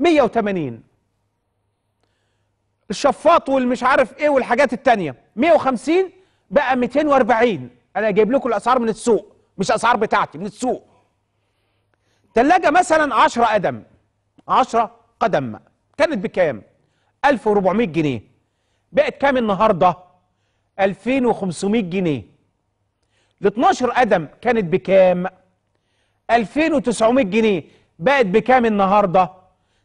180 الشفاط والمش عارف ايه والحاجات التانية 150 بقى 240 انا جايب لكم الاسعار من السوق مش اسعار بتاعتي من السوق تلاجة مثلا 10 قدم 10 قدم كانت بكام 1400 جنيه بقت كام النهارده 2500 جنيه ال 12 قدم كانت بكام 2900 جنيه بقت بكام النهارده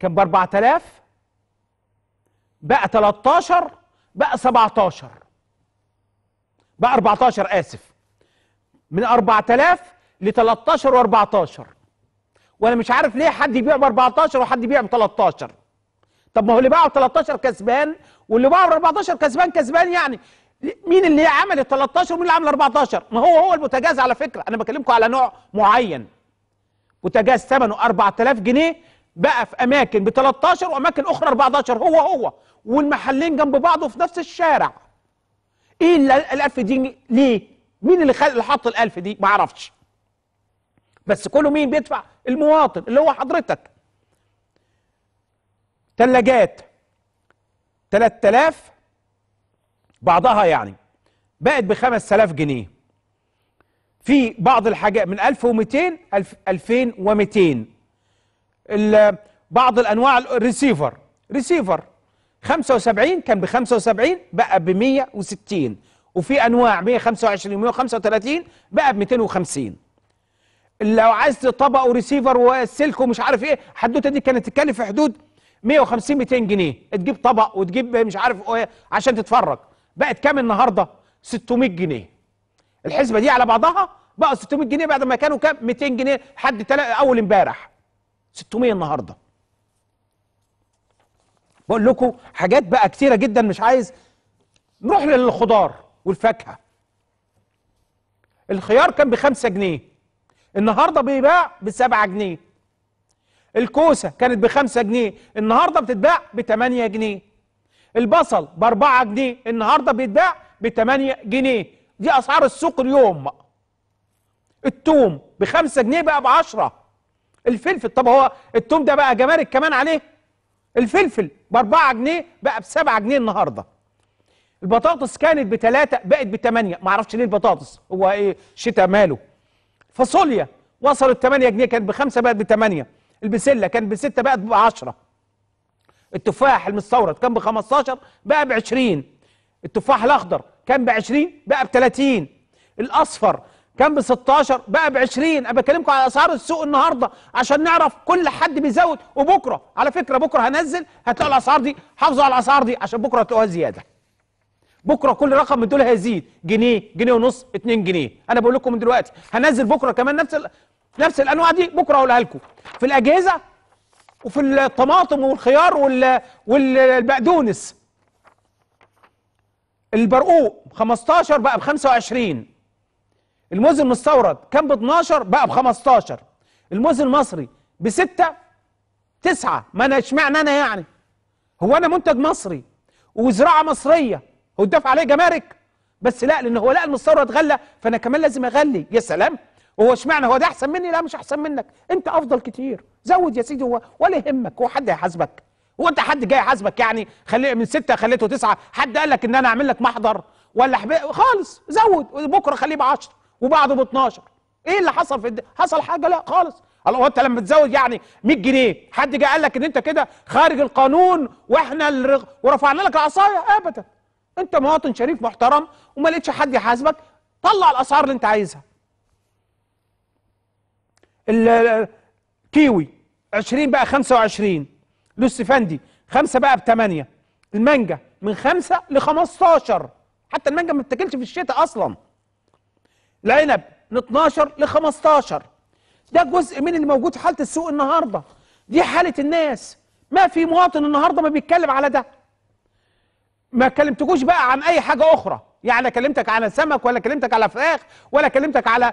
كان ب 4000 بقى 13 بقى 17 بقى 14 اسف من 4000 ل 13 و14 وانا مش عارف ليه حد يبيع ب 14 وحد يبيع ب 13 طب ما هو اللي باعه ب 13 كسبان واللي باعه ب 14 كسبان كسبان يعني مين اللي عمل ال 13 ومين اللي عمل 14 ما هو هو المتجاز على فكره انا بكلمكم على نوع معين بوتاجاز ثمنه 4000 جنيه بقى في اماكن ب 13 واماكن اخرى 14 هو هو والمحلين جنب بعض وفي نفس الشارع ايه ال 1000 دي ليه مين اللي خلق حط ال 1000 دي ما اعرفش بس كله مين بيدفع المواطن اللي هو حضرتك ثلاجات 3000 بعضها يعني بقت ب 5000 جنيه في بعض الحاجات من 1200 2200 بعض الانواع الريسيفر ريسيفر 75 كان ب 75 بقى ب 160 وفي انواع 125 و135 بقى ب 250 لو عايز طبق وريسيفر وسلك ومش عارف ايه الحدوته دي كانت تتكلف في حدود 150 200 جنيه تجيب طبق وتجيب مش عارف ايه عشان تتفرج بقت كام النهارده 600 جنيه الحسبه دي على بعضها بقى 600 جنيه بعد ما كانوا كام 200 جنيه لحد اول امبارح 600 النهارده بقول لكم حاجات بقى كتيره جدا مش عايز نروح للخضار والفاكهه الخيار كان بخمسة جنيه النهارده بيباع بسبعة جنيه الكوسة كانت بخمسة جنيه النهارده بتتباع بتمانية جنيه البصل بأربعة جنيه النهارده بيتباع بتمانية جنيه دي أسعار السوق اليوم التوم بخمسة جنيه بقى بعشرة الفلفل طب هو التوم ده بقى جمارك كمان عليه الفلفل ب 4 جنيه بقى ب 7 جنيه النهارده البطاطس كانت بتلاتة بقت بتمانية معرفش ليه البطاطس هو ايه شتاء ماله فاصوليا وصلت 8 جنيه كانت بخمسة بقت بتمانية البسلة كانت بستة بقت بعشرة التفاح المستورد كان ب 15 بقى ب 20 التفاح الاخضر كان ب 20 بقى ب 30 الاصفر كان ب 16 بقى ب 20 انا بكلمكم على اسعار السوق النهارده عشان نعرف كل حد بيزود وبكره على فكره بكره هنزل هتلاقوا الاسعار دي حافظوا على الاسعار دي عشان بكره هتلاقوها زياده بكره كل رقم من دول هيزيد جنيه جنيه ونص 2 جنيه انا بقول لكم من دلوقتي هنزل بكره كمان نفس نفس الانواع دي بكره هقولها لكم في الاجهزه وفي الطماطم والخيار وال... والبقدونس البرقوق 15 بقى ب 25 الموز المستورد كان ب 12 بقى ب 15 الموز المصري ب 6 9 ما انا اشمعنى انا يعني هو انا منتج مصري وزراعه مصريه الدفع عليه جمارك بس لا لان هو لا المستورد غلى فانا كمان لازم اغلي يا سلام وهو اشمعنى هو ده احسن مني لا مش احسن منك انت افضل كتير زود يا سيدي هو ولا يهمك هو حد هيحاسبك هو انت حد جاي يحاسبك يعني خلي من سته خليته تسعه حد قال لك ان انا اعمل لك محضر ولا حبيب خالص زود بكره خليه ب 10 وبعده ب 12 ايه اللي حصل في الد... حصل حاجه لا خالص الله هو انت لما تزود يعني 100 جنيه حد جه قال لك ان انت كده خارج القانون واحنا الرغ... ورفعنا لك العصايه ابدا انت مواطن شريف محترم وما لقيتش حد يحاسبك طلع الاسعار اللي انت عايزها الكيوي 20 بقى 25 لوسيفاندي 5 بقى ب 8 المانجا من 5 ل 15 حتى المانجا ما بتاكلش في الشتاء اصلا العنب من 12 ل 15 ده جزء من اللي موجود في حاله السوق النهارده دي حاله الناس ما في مواطن النهارده ما بيتكلم على ده ما كلمتكوش بقى عن اي حاجه اخرى يعني كلمتك على سمك ولا كلمتك على فراخ ولا كلمتك على آآ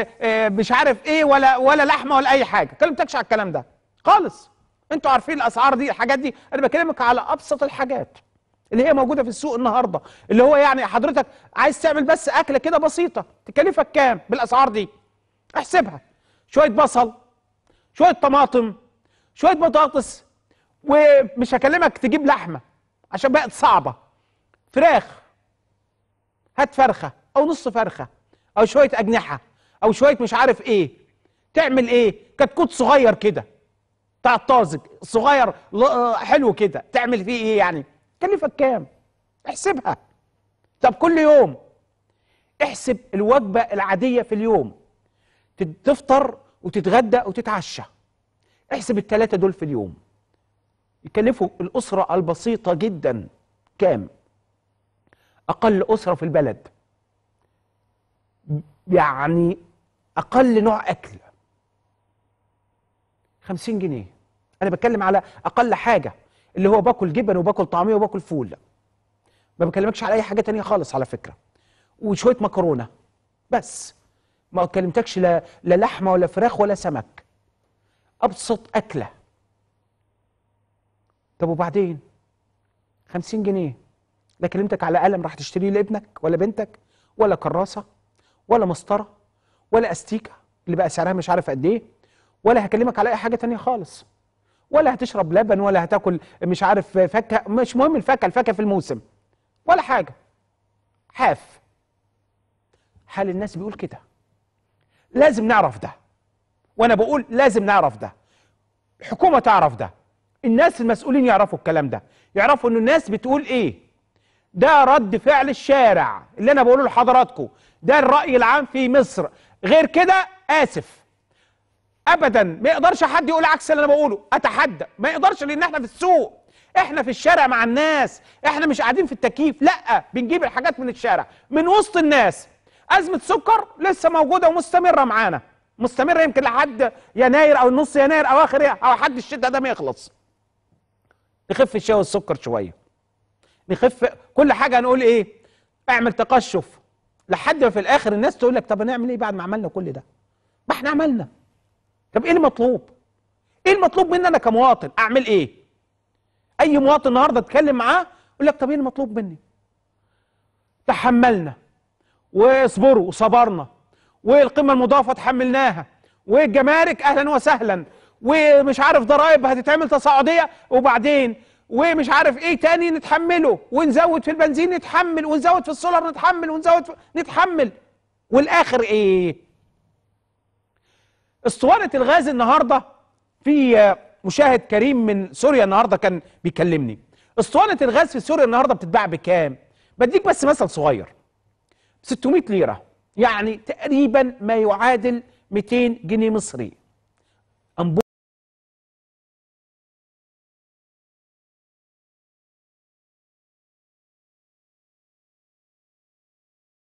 آه، آآ آه، مش عارف ايه ولا ولا لحمه ولا اي حاجه كلمتكش على الكلام ده خالص انتوا عارفين الاسعار دي الحاجات دي انا بكلمك على ابسط الحاجات اللي هي موجوده في السوق النهارده اللي هو يعني حضرتك عايز تعمل بس اكله كده بسيطه تكلفك كام بالاسعار دي احسبها شويه بصل شويه طماطم شويه بطاطس ومش هكلمك تجيب لحمه عشان بقت صعبه فراخ هات فرخه او نص فرخه او شويه اجنحه او شويه مش عارف ايه تعمل ايه كتكوت صغير كده بتاع الطازج صغير آه، حلو كده تعمل فيه ايه يعني كلفك كام احسبها طب كل يوم احسب الوجبة العادية في اليوم تفطر وتتغدى وتتعشى احسب التلاتة دول في اليوم يكلفوا الأسرة البسيطة جدا كام أقل أسرة في البلد يعني أقل نوع أكل 50 جنيه أنا بتكلم على أقل حاجة اللي هو باكل جبن وباكل طعميه وباكل فول ما بكلمكش على اي حاجه تانية خالص على فكره وشويه مكرونه بس ما كلمتكش لا لا لحمه ولا فراخ ولا سمك ابسط اكله طب وبعدين 50 جنيه لا كلمتك على قلم راح تشتريه لابنك ولا بنتك ولا كراسه ولا مسطره ولا استيكه اللي بقى سعرها مش عارف قد ايه ولا هكلمك على اي حاجه تانية خالص ولا هتشرب لبن ولا هتاكل مش عارف فاكهه مش مهم الفاكهه الفاكهه في الموسم ولا حاجه حاف حال الناس بيقول كده لازم نعرف ده وانا بقول لازم نعرف ده الحكومه تعرف ده الناس المسؤولين يعرفوا الكلام ده يعرفوا ان الناس بتقول ايه ده رد فعل الشارع اللي انا بقوله لحضراتكم ده الراي العام في مصر غير كده اسف ابدا ما يقدرش حد يقول عكس اللي انا بقوله اتحدى ما يقدرش لان احنا في السوق احنا في الشارع مع الناس احنا مش قاعدين في التكييف لا بنجيب الحاجات من الشارع من وسط الناس ازمه سكر لسه موجوده ومستمره معانا مستمره يمكن لحد يناير او نص يناير او اخر او حد الشده ده ما يخلص نخف الشاي والسكر شويه نخف كل حاجه هنقول ايه اعمل تقشف لحد ما في الاخر الناس تقول لك طب هنعمل ايه بعد ما عملنا كل ده ما احنا عملنا طب ايه المطلوب ايه المطلوب مني انا كمواطن اعمل ايه اي مواطن النهارده اتكلم معاه يقول لك طب ايه المطلوب مني تحملنا واصبروا وصبرنا والقيمه المضافه تحملناها والجمارك اهلا وسهلا ومش عارف ضرائب هتتعمل تصاعديه وبعدين ومش عارف ايه تاني نتحمله ونزود في البنزين نتحمل ونزود في السولر نتحمل ونزود في... نتحمل والاخر ايه اسطوانه الغاز النهارده في مشاهد كريم من سوريا النهارده كان بيكلمني اسطوانه الغاز في سوريا النهارده بتتباع بكام بديك بس مثل صغير 600 ليره يعني تقريبا ما يعادل 200 جنيه مصري